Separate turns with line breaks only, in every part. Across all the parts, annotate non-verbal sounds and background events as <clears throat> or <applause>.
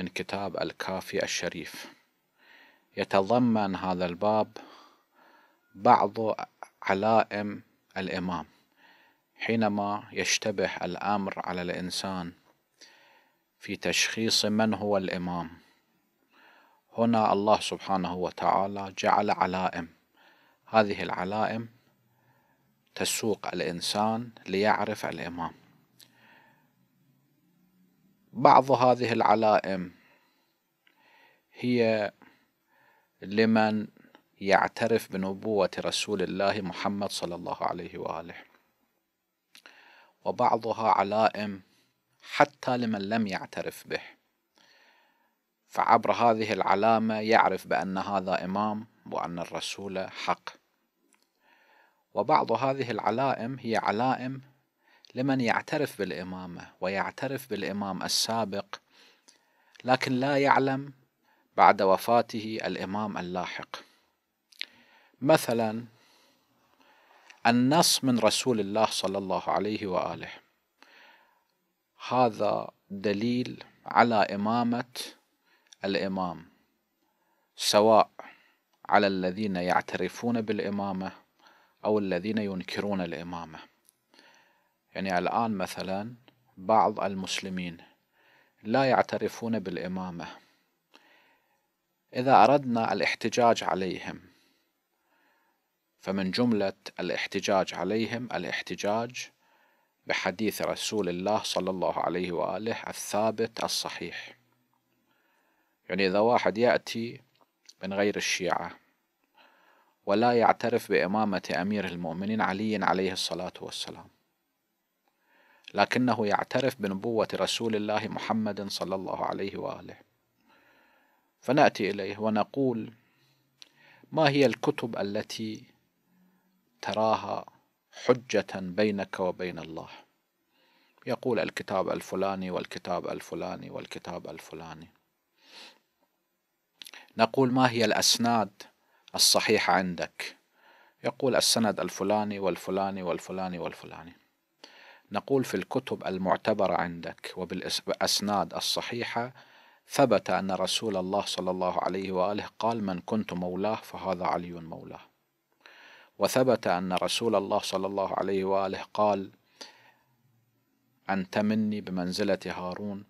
من كتاب الكافي الشريف يتضمن هذا الباب بعض علائم الإمام حينما يشتبه الأمر على الإنسان في تشخيص من هو الإمام هنا الله سبحانه وتعالى جعل علائم هذه العلائم تسوق الإنسان ليعرف الإمام بعض هذه العلائم هي لمن يعترف بنبوة رسول الله محمد صلى الله عليه وآله وبعضها علائم حتى لمن لم يعترف به فعبر هذه العلامة يعرف بأن هذا إمام وأن الرسول حق وبعض هذه العلائم هي علائم لمن يعترف بالإمامة ويعترف بالإمام السابق لكن لا يعلم بعد وفاته الإمام اللاحق مثلا النص من رسول الله صلى الله عليه وآله هذا دليل على إمامة الإمام سواء على الذين يعترفون بالإمامة أو الذين ينكرون الإمامة يعني الآن مثلا بعض المسلمين لا يعترفون بالإمامة إذا أردنا الاحتجاج عليهم فمن جملة الاحتجاج عليهم الاحتجاج بحديث رسول الله صلى الله عليه وآله الثابت الصحيح يعني إذا واحد يأتي من غير الشيعة ولا يعترف بإمامة أمير المؤمنين علي عليه الصلاة والسلام لكنه يعترف بنبوة رسول الله محمد صلى الله عليه وآله فنأتي إليه ونقول ما هي الكتب التي تراها حجة بينك وبين الله يقول الكتاب الفلاني والكتاب الفلاني والكتاب الفلاني نقول ما هي الأسناد الصحيحة عندك يقول السند الفلاني والفلاني والفلاني والفلاني نقول في الكتب المعتبرة عندك وبالأسناد الصحيحة ثبت أن رسول الله صلى الله عليه وآله قال من كنت مولاه فهذا علي مولاه وثبت أن رسول الله صلى الله عليه وآله قال أنت مني بمنزلة هارون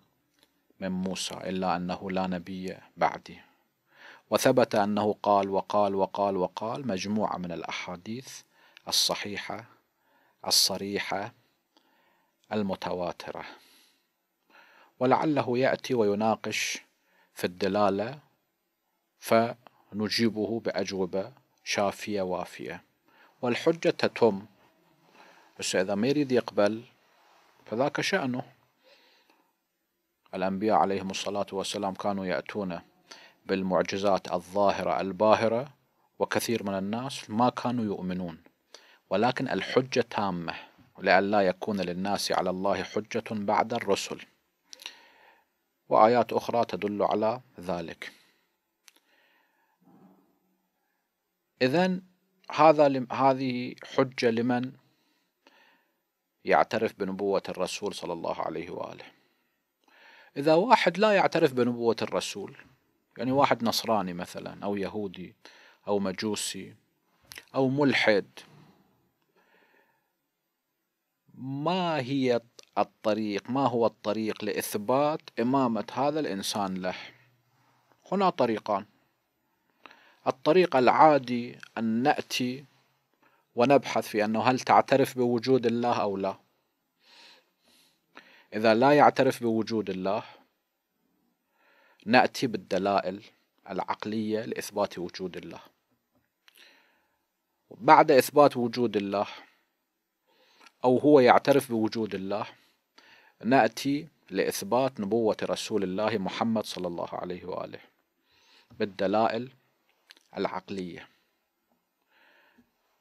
من موسى إلا أنه لا نبي بعدي وثبت أنه قال وقال وقال وقال مجموعة من الأحاديث الصحيحة الصريحة المتواترة ولعله يأتي ويناقش في الدلالة فنجيبه بأجوبة شافية وافية والحجة تتم بس إذا ما يريد يقبل فذاك شأنه الأنبياء عليهم الصلاة والسلام كانوا يأتون بالمعجزات الظاهرة الباهرة وكثير من الناس ما كانوا يؤمنون ولكن الحجة تامة لئلا يكون للناس على الله حجة بعد الرسل وآيات أخرى تدل على ذلك إذا هذا لم هذه حجة لمن يعترف بنبوة الرسول صلى الله عليه وآله إذا واحد لا يعترف بنبوة الرسول يعني واحد نصراني مثلا أو يهودي أو مجوسي أو ملحد ما هي الطريق ما هو الطريق لإثبات إمامة هذا الإنسان له هنا طريقان الطريق العادي أن نأتي ونبحث في أنه هل تعترف بوجود الله أو لا إذا لا يعترف بوجود الله نأتي بالدلائل العقلية لإثبات وجود الله بعد إثبات وجود الله أو هو يعترف بوجود الله نأتي لإثبات نبوة رسول الله محمد صلى الله عليه وآله بالدلائل العقلية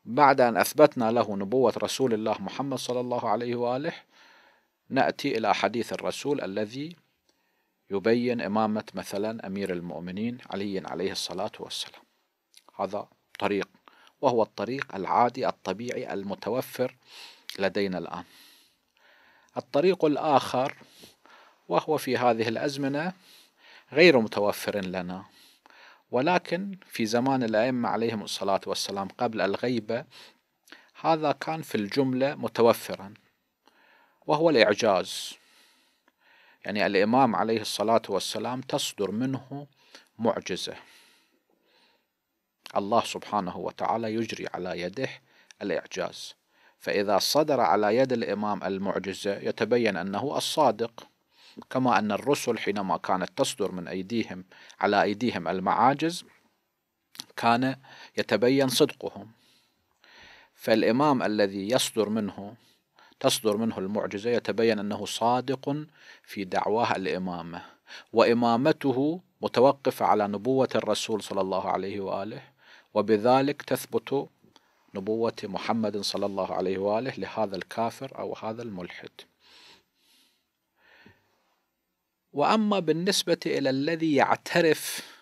بعد أن أثبتنا له نبوة رسول الله محمد صلى الله عليه وآله نأتي إلى حديث الرسول الذي يبين إمامة مثلا أمير المؤمنين علي عليه الصلاة والسلام هذا طريق وهو الطريق العادي الطبيعي المتوفر لدينا الآن الطريق الآخر وهو في هذه الأزمنة غير متوفر لنا ولكن في زمان الأئمة عليهم الصلاة والسلام قبل الغيبة هذا كان في الجملة متوفرا وهو الإعجاز يعني الإمام عليه الصلاة والسلام تصدر منه معجزة الله سبحانه وتعالى يجري على يده الإعجاز فإذا صدر على يد الإمام المعجزة يتبين أنه الصادق كما أن الرسل حينما كانت تصدر من أيديهم على أيديهم المعاجز كان يتبين صدقهم فالإمام الذي يصدر منه تصدر منه المعجزة يتبين أنه صادق في دعواه الإمامة وإمامته متوقفة على نبوة الرسول صلى الله عليه وآله وبذلك تثبت نبوة محمد صلى الله عليه وآله لهذا الكافر أو هذا الملحد وأما بالنسبة إلى الذي يعترف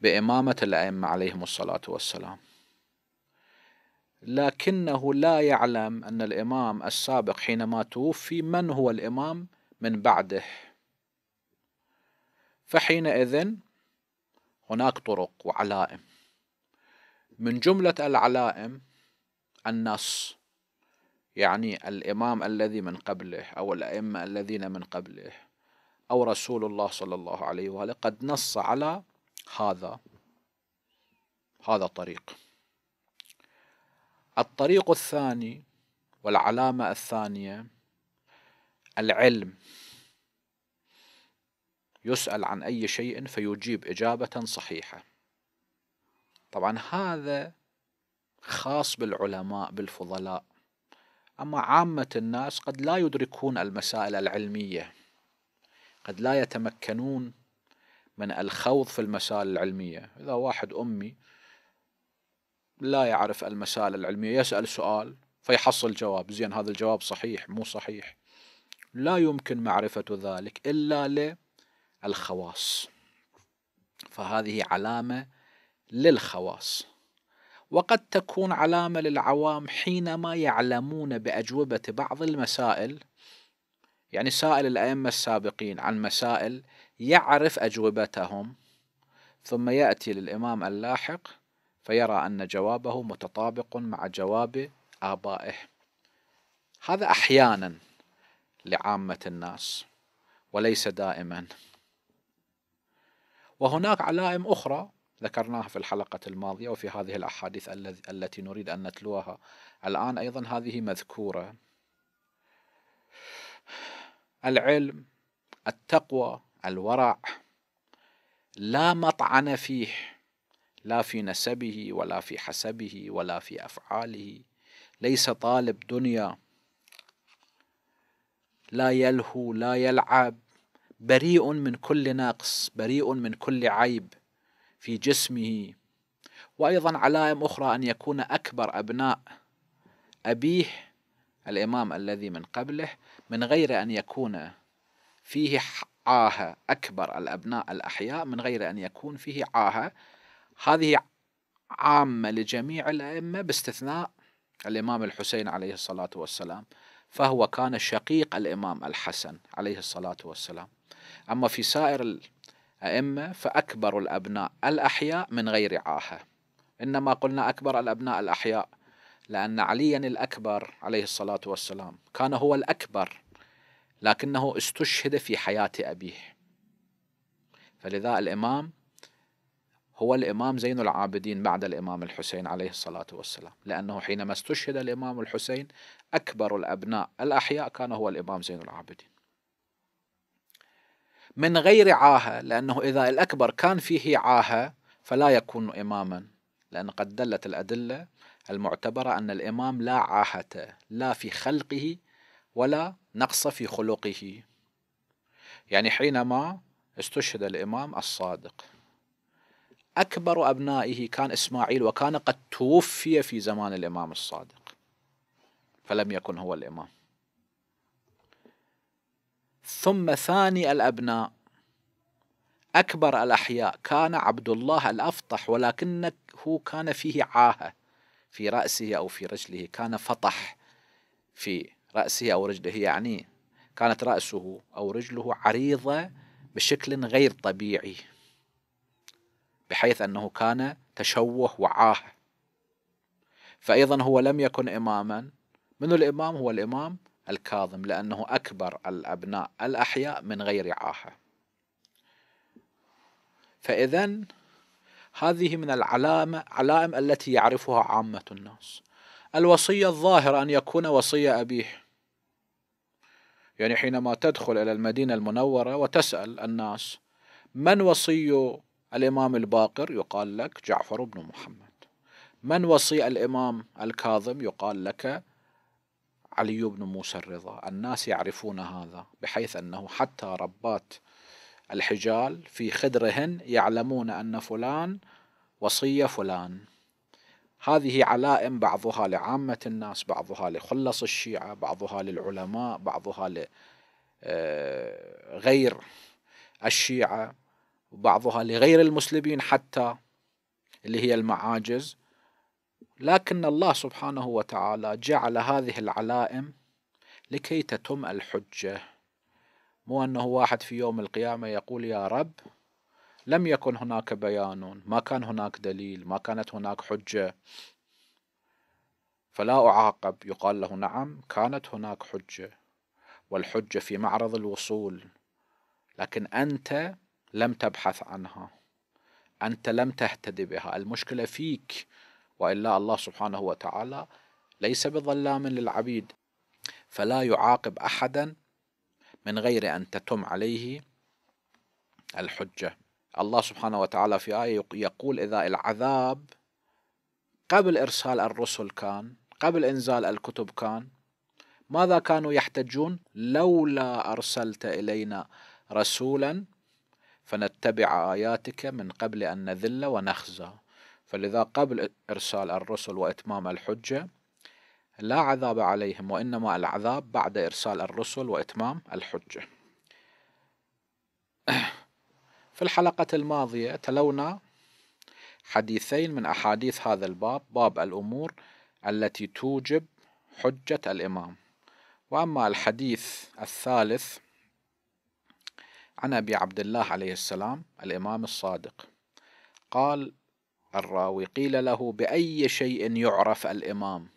بإمامة الأئمة عليهم الصلاة والسلام لكنه لا يعلم أن الإمام السابق حينما توفي من هو الإمام من بعده فحينئذ هناك طرق وعلائم من جملة العلائم النص يعني الإمام الذي من قبله أو الأئمة الذين من قبله أو رسول الله صلى الله عليه وآله قد نص على هذا هذا الطريق الطريق الثاني والعلامة الثانية العلم يسأل عن أي شيء فيجيب إجابة صحيحة طبعا هذا خاص بالعلماء بالفضلاء أما عامة الناس قد لا يدركون المسائل العلمية قد لا يتمكنون من الخوض في المسائل العلمية إذا واحد أمي لا يعرف المسائل العلمية يسأل سؤال فيحصل جواب زين هذا الجواب صحيح مو صحيح لا يمكن معرفة ذلك إلا للخواص فهذه علامة للخواص وقد تكون علامة للعوام حينما يعلمون بأجوبة بعض المسائل يعني سائل الأئمة السابقين عن مسائل يعرف أجوبتهم ثم يأتي للإمام اللاحق فيرى أن جوابه متطابق مع جواب آبائه هذا أحيانا لعامة الناس وليس دائما وهناك علائم أخرى ذكرناها في الحلقة الماضية وفي هذه الأحاديث التي نريد أن نتلوها الآن أيضا هذه مذكورة العلم التقوى الورع لا مطعن فيه لا في نسبه ولا في حسبه ولا في أفعاله ليس طالب دنيا لا يلهو لا يلعب بريء من كل نقص بريء من كل عيب في جسمه وأيضا علائم أخرى أن يكون أكبر أبناء أبيه الإمام الذي من قبله من غير أن يكون فيه عاهة أكبر الأبناء الأحياء من غير أن يكون فيه عاهة هذه عامة لجميع الأئمة باستثناء الإمام الحسين عليه الصلاة والسلام فهو كان شقيق الإمام الحسن عليه الصلاة والسلام أما في سائر أئمة فأكبر الأبناء الأحياء من غير عاهة إنما قلنا أكبر الأبناء الأحياء لأن عليا الأكبر عليه الصلاة والسلام كان هو الأكبر لكنه استشهد في حياة أبيه فلذا الإمام هو الإمام زين العابدين بعد الإمام الحسين عليه الصلاة والسلام لأنه حينما استشهد الإمام الحسين أكبر الأبناء الأحياء كان هو الإمام زين العابدين من غير عاهة لأنه إذا الأكبر كان فيه عاهة فلا يكون إماما لأن قد دلت الأدلة المعتبرة أن الإمام لا عاهة لا في خلقه ولا نقص في خلقه يعني حينما استشهد الإمام الصادق أكبر أبنائه كان إسماعيل وكان قد توفي في زمان الإمام الصادق فلم يكن هو الإمام ثم ثاني الأبناء أكبر الأحياء كان عبد الله الأفطح ولكنه كان فيه عاهة في رأسه أو في رجله كان فطح في رأسه أو رجله يعني كانت رأسه أو رجله عريضة بشكل غير طبيعي بحيث أنه كان تشوه وعاه فأيضا هو لم يكن إماما من الإمام هو الإمام الكاظم لأنه أكبر الأبناء الأحياء من غير عاهة فإذا هذه من العلامة علائم التي يعرفها عامة الناس الوصية الظاهرة أن يكون وصية أبيه يعني حينما تدخل إلى المدينة المنورة وتسأل الناس من وصي الإمام الباقر يقال لك جعفر بن محمد من وصي الإمام الكاظم يقال لك علي بن موسى الرضا الناس يعرفون هذا بحيث أنه حتى ربات الحجال في خدرهن يعلمون أن فلان وصية فلان هذه علائم بعضها لعامة الناس بعضها لخلص الشيعة بعضها للعلماء بعضها لغير آه، الشيعة وبعضها لغير المسلمين حتى اللي هي المعاجز لكن الله سبحانه وتعالى جعل هذه العلائم لكي تتم الحجة مو أنه واحد في يوم القيامة يقول يا رب لم يكن هناك بيان ما كان هناك دليل ما كانت هناك حجة فلا أعاقب يقال له نعم كانت هناك حجة والحجة في معرض الوصول لكن أنت لم تبحث عنها أنت لم تهتدي بها المشكلة فيك والا الله سبحانه وتعالى ليس بظلام للعبيد فلا يعاقب احدا من غير ان تتم عليه الحجه الله سبحانه وتعالى في ايه يقول اذا العذاب قبل ارسال الرسل كان قبل انزال الكتب كان ماذا كانوا يحتجون لولا ارسلت الينا رسولا فنتبع اياتك من قبل ان نذل ونخزى فلذا قبل إرسال الرسل وإتمام الحجة لا عذاب عليهم وإنما العذاب بعد إرسال الرسل وإتمام الحجة <clears throat> في الحلقة الماضية تلونا حديثين من أحاديث هذا الباب باب الأمور التي توجب حجة الإمام وأما الحديث الثالث عن أبي عبد الله عليه السلام الإمام الصادق قال الراوي قيل له بأي شيء يعرف الإمام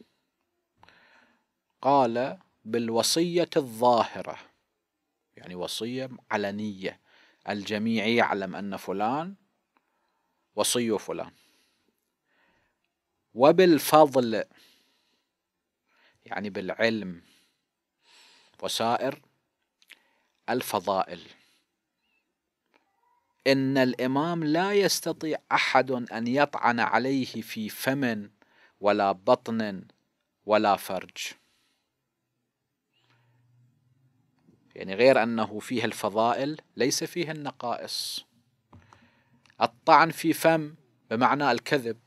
قال بالوصية الظاهرة يعني وصية علنية الجميع يعلم أن فلان وصي فلان وبالفضل يعني بالعلم وسائر الفضائل ان الامام لا يستطيع احد ان يطعن عليه في فم ولا بطن ولا فرج يعني غير انه فيه الفضائل ليس فيه النقائص الطعن في فم بمعنى الكذب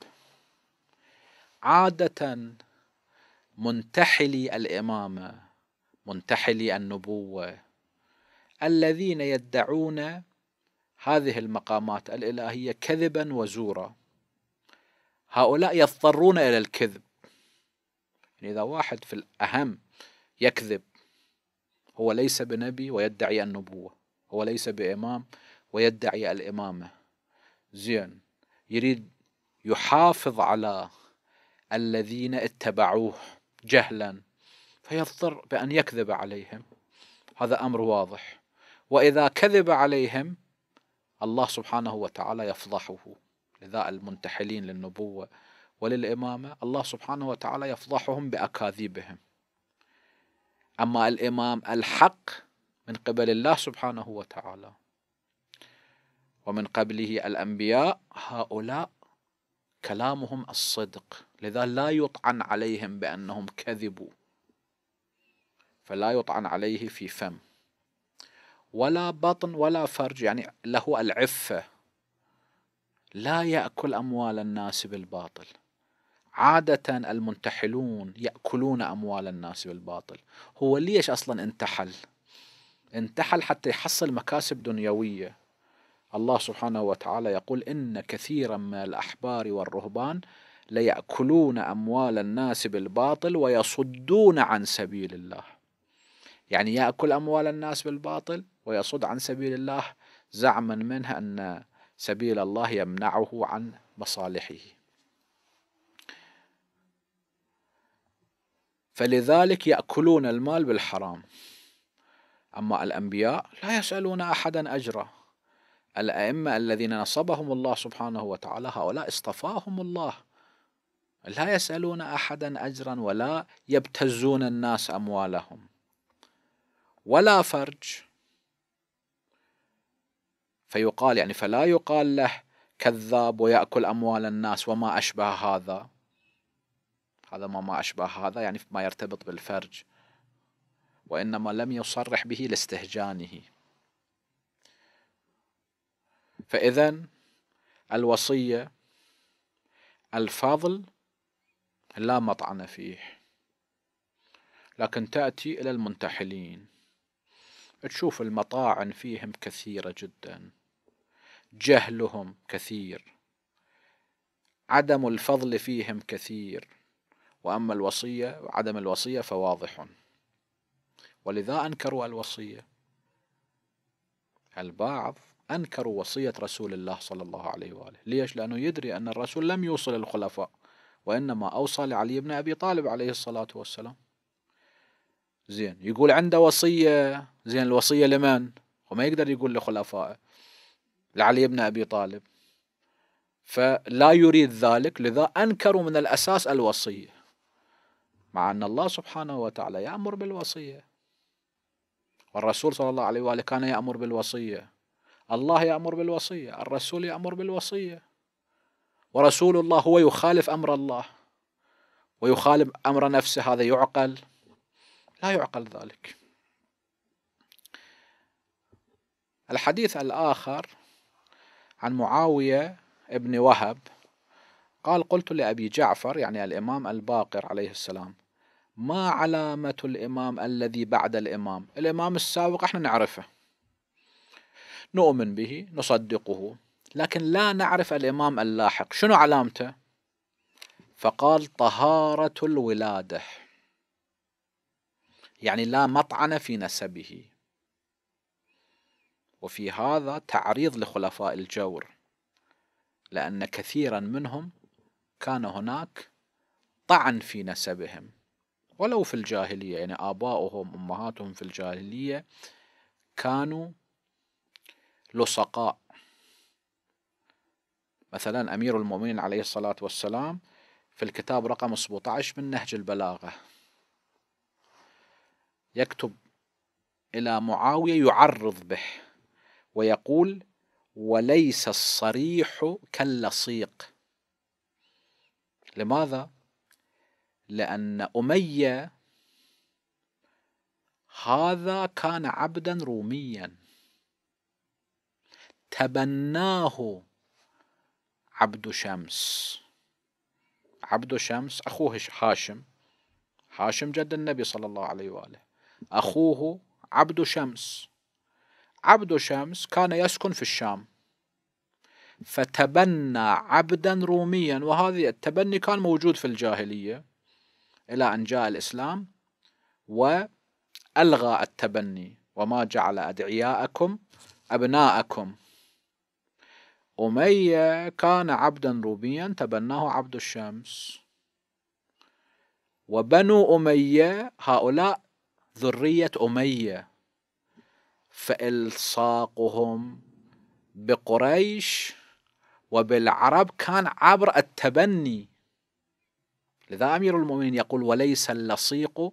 عاده منتحلي الامامه منتحلي النبوه الذين يدعون هذه المقامات الإلهية كذبا وزورا هؤلاء يضطرون إلى الكذب يعني إذا واحد في الأهم يكذب هو ليس بنبي ويدعي النبوة هو ليس بإمام ويدعي الإمامة زين يريد يحافظ على الذين اتبعوه جهلا فيضطر بأن يكذب عليهم هذا أمر واضح وإذا كذب عليهم الله سبحانه وتعالى يفضحه لذا المنتحلين للنبوة وللإمامة الله سبحانه وتعالى يفضحهم بأكاذيبهم أما الإمام الحق من قبل الله سبحانه وتعالى ومن قبله الأنبياء هؤلاء كلامهم الصدق لذا لا يطعن عليهم بأنهم كذبوا فلا يطعن عليه في فم ولا بطن ولا فرج يعني له العفة لا يأكل أموال الناس بالباطل عادة المنتحلون يأكلون أموال الناس بالباطل هو ليش أصلا انتحل انتحل حتى يحصل مكاسب دنيوية الله سبحانه وتعالى يقول إن كثيرا من الأحبار والرهبان ليأكلون أموال الناس بالباطل ويصدون عن سبيل الله يعني يأكل أموال الناس بالباطل ويصد عن سبيل الله زعما منه أن سبيل الله يمنعه عن مصالحه فلذلك يأكلون المال بالحرام أما الأنبياء لا يسألون أحدا أجرا الأئمة الذين نصبهم الله سبحانه وتعالى هؤلاء اصطفاهم الله لا يسألون أحدا أجرا ولا يبتزون الناس أموالهم ولا فرج فيقال يعني فلا يقال له كذاب ويأكل أموال الناس وما أشبه هذا هذا ما ما أشبه هذا يعني ما يرتبط بالفرج وإنما لم يصرح به لاستهجانه فإذا الوصية الفضل لا مطعن فيه لكن تأتي إلى المنتحلين تشوف المطاعن فيهم كثيرة جداً جهلهم كثير عدم الفضل فيهم كثير وأما الوصية عدم الوصية فواضح ولذا أنكروا الوصية البعض أنكروا وصية رسول الله صلى الله عليه وآله ليش؟ لأنه يدري أن الرسول لم يوصل الخلفاء وإنما أوصى لعلي بن أبي طالب عليه الصلاة والسلام زين يقول عنده وصية زين الوصية لمن؟ وما يقدر يقول لخلفائه لعلي بن أبي طالب فلا يريد ذلك لذا أنكروا من الأساس الوصية مع أن الله سبحانه وتعالى يأمر بالوصية والرسول صلى الله عليه وآله كان يأمر بالوصية الله يأمر بالوصية الرسول يأمر بالوصية ورسول الله هو يخالف أمر الله ويخالف أمر نفسه هذا يعقل لا يعقل ذلك الحديث الآخر عن معاوية ابن وهب قال قلت لأبي جعفر يعني الإمام الباقر عليه السلام ما علامة الإمام الذي بعد الإمام الإمام السابق احنا نعرفه نؤمن به نصدقه لكن لا نعرف الإمام اللاحق شنو علامته فقال طهارة الولادة يعني لا مطعن في نسبه وفي هذا تعريض لخلفاء الجور لأن كثيرا منهم كان هناك طعن في نسبهم ولو في الجاهلية يعني آباؤهم أمهاتهم في الجاهلية كانوا لصقاء مثلا أمير المؤمنين عليه الصلاة والسلام في الكتاب رقم 17 من نهج البلاغة يكتب إلى معاوية يعرض به ويقول وليس الصريح كاللصيق لماذا لان اميه هذا كان عبدا روميا تبناه عبد شمس عبد شمس اخوه هاشم هاشم جد النبي صلى الله عليه واله اخوه عبد شمس عبد شمس كان يسكن في الشام فتبنى عبدا روميا وهذا التبني كان موجود في الجاهلية إلى أن جاء الإسلام وألغى التبني وما جعل أدعياءكم أبناءكم أمية كان عبدا روميا تبناه عبد الشمس وبنو أمية هؤلاء ذرية أمية فإلصاقهم بقريش وبالعرب كان عبر التبني لذا أمير المؤمنين يقول وليس اللصيق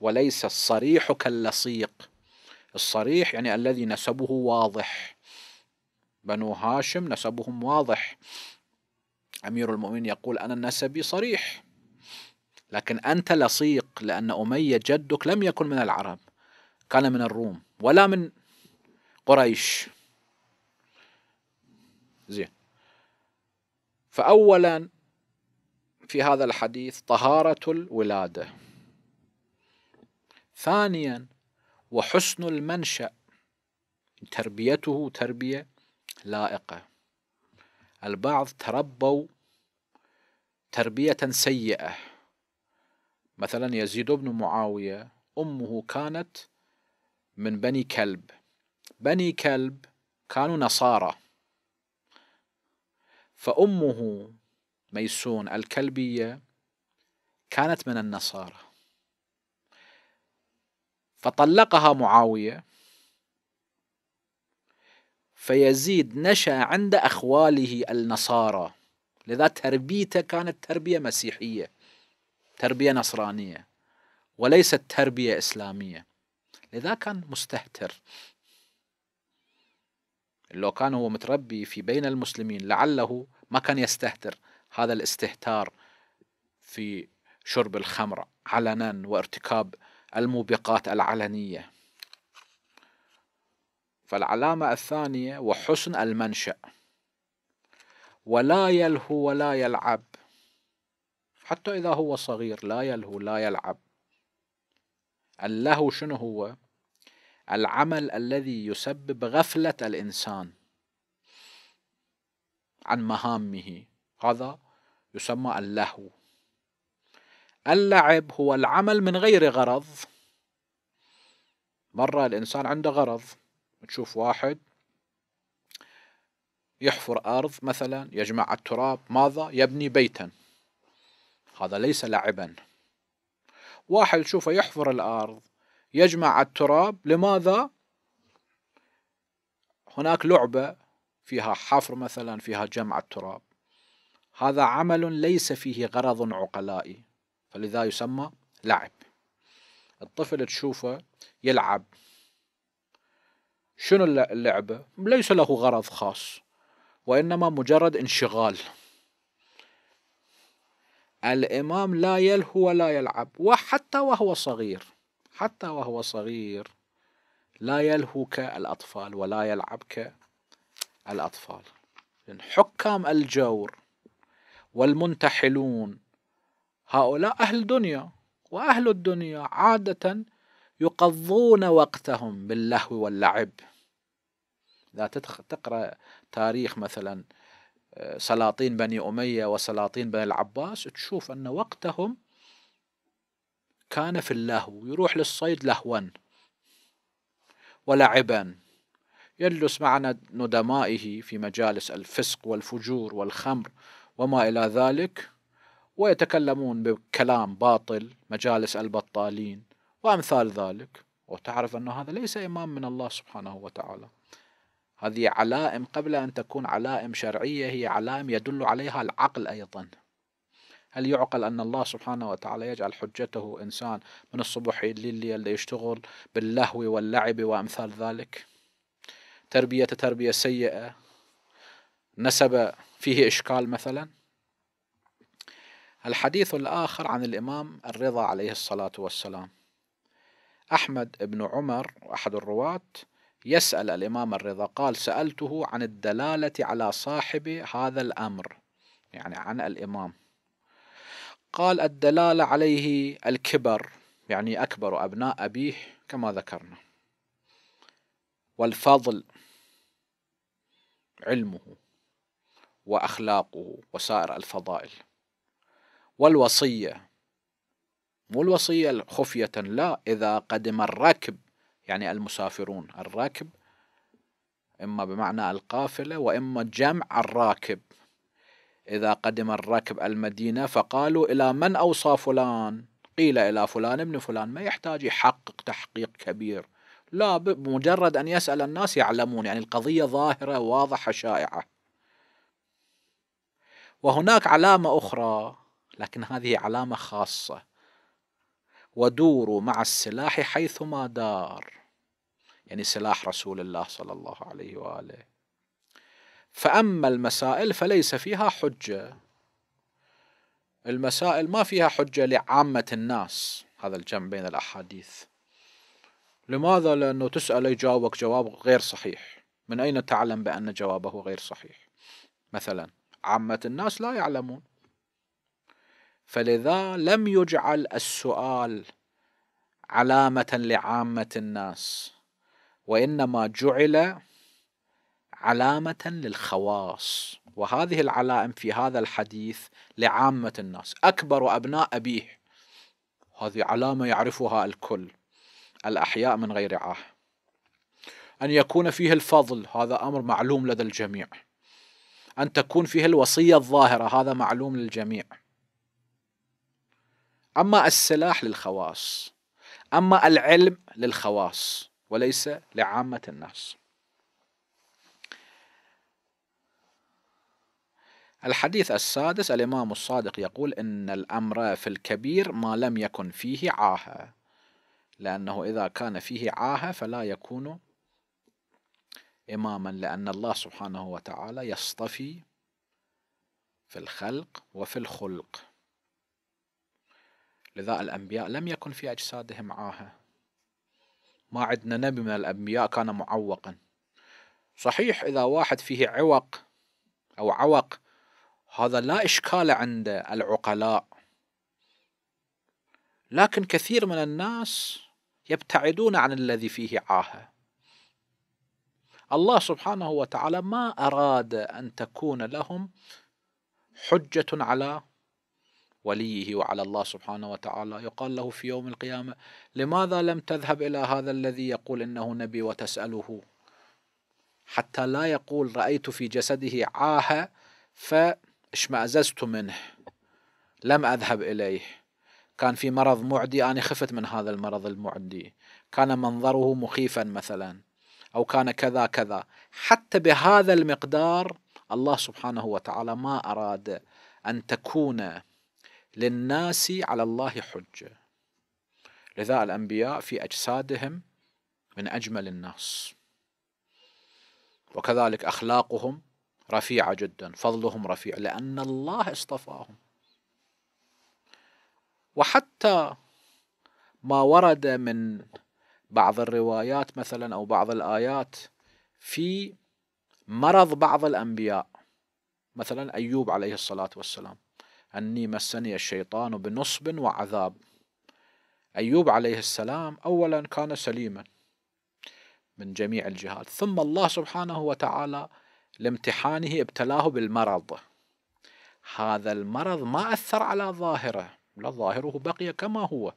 وليس الصريح كاللصيق الصريح يعني الذي نسبه واضح بنو هاشم نسبهم واضح أمير المؤمنين يقول أنا نسبي صريح لكن أنت لصيق لأن أمية جدك لم يكن من العرب كان من الروم ولا من قريش زين فأولا في هذا الحديث طهارة الولادة ثانيا وحسن المنشأ تربيته تربية لائقة البعض تربوا تربية سيئة مثلا يزيد بن معاوية أمه كانت من بني كلب بني كلب كانوا نصارى فأمه ميسون الكلبية كانت من النصارى فطلقها معاوية فيزيد نشأ عند أخواله النصارى لذا تربيته كانت تربية مسيحية تربية نصرانية وليست تربية إسلامية لذا كان مستهتر لو كان هو متربي في بين المسلمين لعله ما كان يستهتر هذا الاستهتار في شرب الخمر علنا وارتكاب الموبقات العلنيه فالعلامه الثانيه وحسن المنشا ولا يلهو ولا يلعب حتى اذا هو صغير لا يلهو لا يلعب اللهو شنو هو العمل الذي يسبب غفلة الإنسان عن مهامه هذا يسمى اللهو اللعب هو العمل من غير غرض مرة الإنسان عنده غرض تشوف واحد يحفر أرض مثلا يجمع التراب ماذا يبني بيتا هذا ليس لعبا واحد تشوفه يحفر الارض يجمع التراب لماذا هناك لعبه فيها حفر مثلا فيها جمع التراب هذا عمل ليس فيه غرض عقلائي فلذا يسمى لعب الطفل تشوفه يلعب شنو اللعبة؟ ليس له غرض خاص وإنما مجرد انشغال الإمام لا يلهو ولا يلعب وحتى وهو صغير حتى وهو صغير لا يلهو كالأطفال ولا يلعب كالأطفال حكام الجور والمنتحلون هؤلاء أهل دنيا وأهل الدنيا عادة يقضون وقتهم باللهو واللعب لا تقرأ تاريخ مثلا سلاطين بني أمية وسلاطين بني العباس تشوف أن وقتهم كان في اللهو يروح للصيد لهوا ولعبا يجلس مع ندمائه في مجالس الفسق والفجور والخمر وما إلى ذلك ويتكلمون بكلام باطل مجالس البطالين وأمثال ذلك وتعرف أن هذا ليس إمام من الله سبحانه وتعالى هذه علائم قبل أن تكون علائم شرعية هي علائم يدل عليها العقل أيضا هل يعقل أن الله سبحانه وتعالى يجعل حجته إنسان من الصبح إلى الليل يشتغل باللهو واللعب وأمثال ذلك تربية تربية سيئة نسب فيه إشكال مثلا الحديث الآخر عن الإمام الرضا عليه الصلاة والسلام أحمد بن عمر أحد الرواة يسأل الإمام الرضا قال سألته عن الدلالة على صاحب هذا الأمر يعني عن الإمام قال الدلالة عليه الكبر يعني أكبر أبناء أبيه كما ذكرنا والفضل علمه وأخلاقه وسائر الفضائل والوصية مو الوصية خفية لا إذا قدم الركب يعني المسافرون الراكب إما بمعنى القافلة وإما جمع الراكب إذا قدم الراكب المدينة فقالوا إلى من أوصى فلان قيل إلى فلان ابن فلان ما يحتاج يحقق تحقيق كبير لا بمجرد أن يسأل الناس يعلمون يعني القضية ظاهرة واضحة شائعة وهناك علامة أخرى لكن هذه علامة خاصة ودوروا مع السلاح حيثما دار يعني سلاح رسول الله صلى الله عليه واله فاما المسائل فليس فيها حجه المسائل ما فيها حجه لعامه الناس هذا الجمع بين الاحاديث لماذا لانه تسال يجاوبك جواب غير صحيح من اين تعلم بان جوابه غير صحيح مثلا عامه الناس لا يعلمون فلذا لم يجعل السؤال علامة لعامة الناس وإنما جعل علامة للخواص وهذه العلائم في هذا الحديث لعامة الناس أكبر أبناء أبيه هذه علامة يعرفها الكل الأحياء من غير عاه أن يكون فيه الفضل هذا أمر معلوم لدى الجميع أن تكون فيه الوصية الظاهرة هذا معلوم للجميع أما السلاح للخواص أما العلم للخواص وليس لعامة الناس الحديث السادس الإمام الصادق يقول إن الأمر في الكبير ما لم يكن فيه عاهة لأنه إذا كان فيه عاهة فلا يكون إماما لأن الله سبحانه وتعالى يصطفي في الخلق وفي الخلق لذا الأنبياء لم يكن في أجسادهم عاهة ما عندنا نبي من الأنبياء كان معوقا صحيح إذا واحد فيه عوق أو عوق هذا لا إشكال عند العقلاء لكن كثير من الناس يبتعدون عن الذي فيه عاهة الله سبحانه وتعالى ما أراد أن تكون لهم حجة على وليه وعلى الله سبحانه وتعالى يقال له في يوم القيامة لماذا لم تذهب إلى هذا الذي يقول إنه نبي وتسأله حتى لا يقول رأيت في جسده عاهة فاشمأززت منه لم أذهب إليه كان في مرض معدي أنا خفت من هذا المرض المعدي كان منظره مخيفا مثلا أو كان كذا كذا حتى بهذا المقدار الله سبحانه وتعالى ما أراد أن تكون للناس على الله حجة لذا الأنبياء في أجسادهم من أجمل الناس وكذلك أخلاقهم رفيعة جدا فضلهم رفيع لأن الله اصطفاهم وحتى ما ورد من بعض الروايات مثلا أو بعض الآيات في مرض بعض الأنبياء مثلا أيوب عليه الصلاة والسلام أني مسني الشيطان بنصب وعذاب أيوب عليه السلام أولا كان سليما من جميع الجهات ثم الله سبحانه وتعالى لامتحانه ابتلاه بالمرض هذا المرض ما أثر على ظاهره لا ظاهره بقي كما هو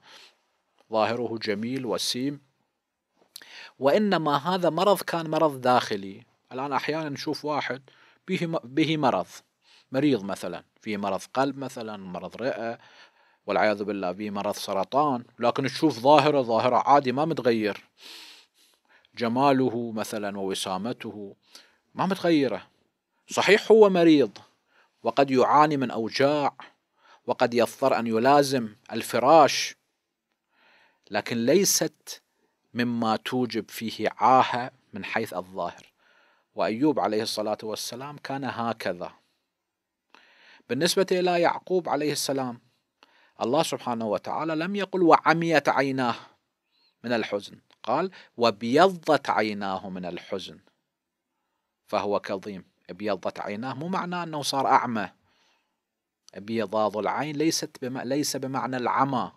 ظاهره جميل وسيم وإنما هذا مرض كان مرض داخلي الآن أحيانا نشوف واحد به, مرض مريض مثلا في مرض قلب مثلا مرض رئة والعياذ بالله في مرض سرطان لكن تشوف ظاهرة ظاهرة عادي ما متغير جماله مثلا ووسامته ما متغيرة صحيح هو مريض وقد يعاني من أوجاع وقد يضطر أن يلازم الفراش لكن ليست مما توجب فيه عاهة من حيث الظاهر وأيوب عليه الصلاة والسلام كان هكذا بالنسبة إلى يعقوب عليه السلام الله سبحانه وتعالى لم يقل وعميت عيناه من الحزن قال وابيضت عيناه من الحزن فهو كظيم ابيضت عيناه مو معناه أنه صار أعمى ابيضاض العين ليست بم... ليس بمعنى العمى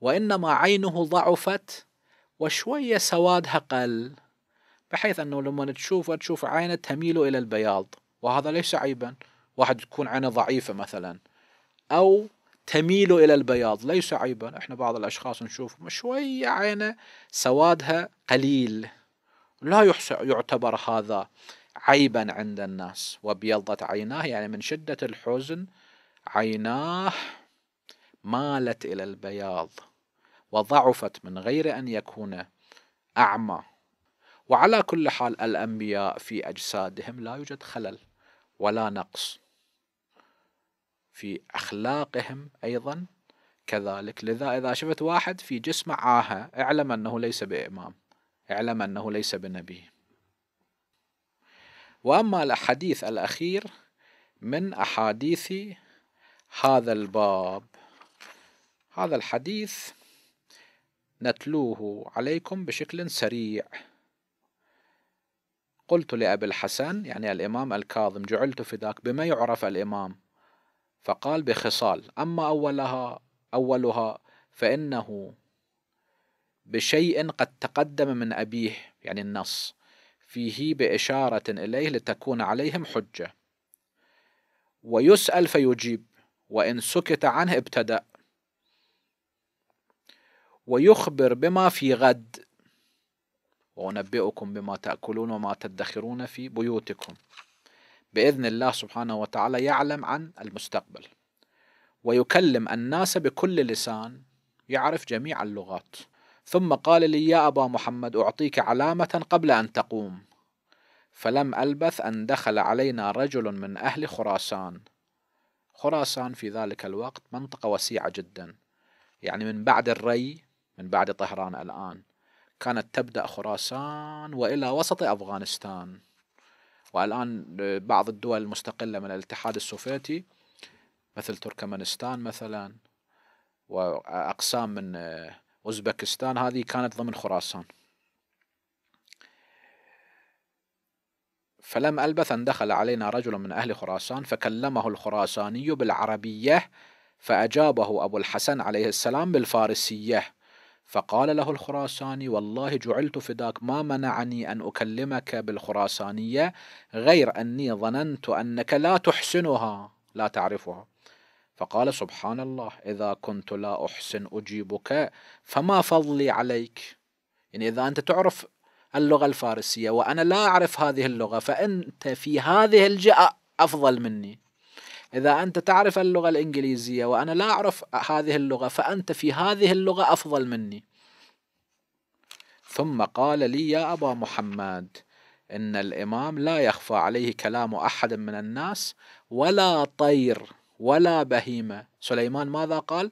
وإنما عينه ضعفت وشوية سوادها قل بحيث أنه لما تشوفه تشوف عينه تميل إلى البياض وهذا ليس عيبا واحد تكون عينه ضعيفه مثلا او تميل الى البياض ليس عيبا احنا بعض الاشخاص نشوف شويه عينه سوادها قليل لا يعتبر هذا عيبا عند الناس وابيضت عيناه يعني من شده الحزن عيناه مالت الى البياض وضعفت من غير ان يكون اعمى وعلى كل حال الانبياء في اجسادهم لا يوجد خلل ولا نقص في أخلاقهم أيضا كذلك لذا إذا شفت واحد في جسمه عاهة اعلم أنه ليس بإمام اعلم أنه ليس بنبي وأما الحديث الأخير من أحاديث هذا الباب هذا الحديث نتلوه عليكم بشكل سريع قلت لأبي الحسن يعني الإمام الكاظم جعلت فداك بما يعرف الإمام فقال بخصال أما أولها أولها فإنه بشيء قد تقدم من أبيه يعني النص فيه بإشارة إليه لتكون عليهم حجة ويسأل فيجيب وإن سكت عنه ابتدأ ويخبر بما في غد وأنبئكم بما تأكلون وما تدخرون في بيوتكم باذن الله سبحانه وتعالى يعلم عن المستقبل ويكلم الناس بكل لسان يعرف جميع اللغات ثم قال لي يا ابا محمد اعطيك علامه قبل ان تقوم فلم البث ان دخل علينا رجل من اهل خراسان خراسان في ذلك الوقت منطقه وسيعه جدا يعني من بعد الري من بعد طهران الان كانت تبدا خراسان والى وسط افغانستان والآن بعض الدول المستقلة من الاتحاد السوفيتي مثل تركمانستان مثلا وأقسام من أوزبكستان هذه كانت ضمن خراسان فلم ألبث أن دخل علينا رجل من أهل خراسان فكلمه الخراساني بالعربية فأجابه أبو الحسن عليه السلام بالفارسية فقال له الخراساني والله جعلت فداك ما منعني أن أكلمك بالخراسانية غير أني ظننت أنك لا تحسنها لا تعرفها فقال سبحان الله إذا كنت لا أحسن أجيبك فما فضلي عليك يعني إذا أنت تعرف اللغة الفارسية وأنا لا أعرف هذه اللغة فأنت في هذه الجهة أفضل مني إذا أنت تعرف اللغة الإنجليزية وأنا لا أعرف هذه اللغة فأنت في هذه اللغة أفضل مني ثم قال لي يا أبا محمد إن الإمام لا يخفى عليه كلام أحد من الناس ولا طير ولا بهيمة سليمان ماذا قال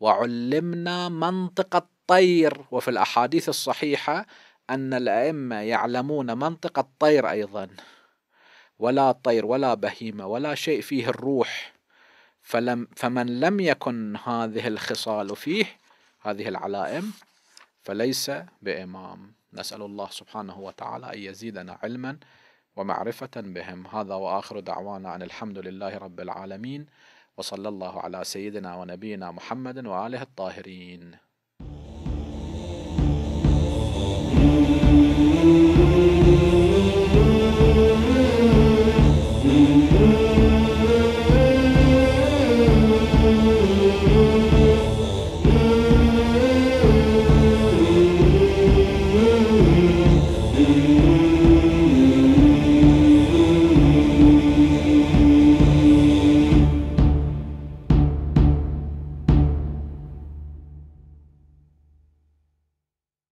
وعلمنا منطق الطير وفي الأحاديث الصحيحة أن الأئمة يعلمون منطق الطير أيضا ولا طير ولا بهيمة ولا شيء فيه الروح فلم فمن لم يكن هذه الخصال فيه هذه العلائم فليس بإمام نسأل الله سبحانه وتعالى أن يزيدنا علما ومعرفة بهم هذا وآخر دعوانا أن الحمد لله رب العالمين وصلى الله على سيدنا ونبينا محمد وآله الطاهرين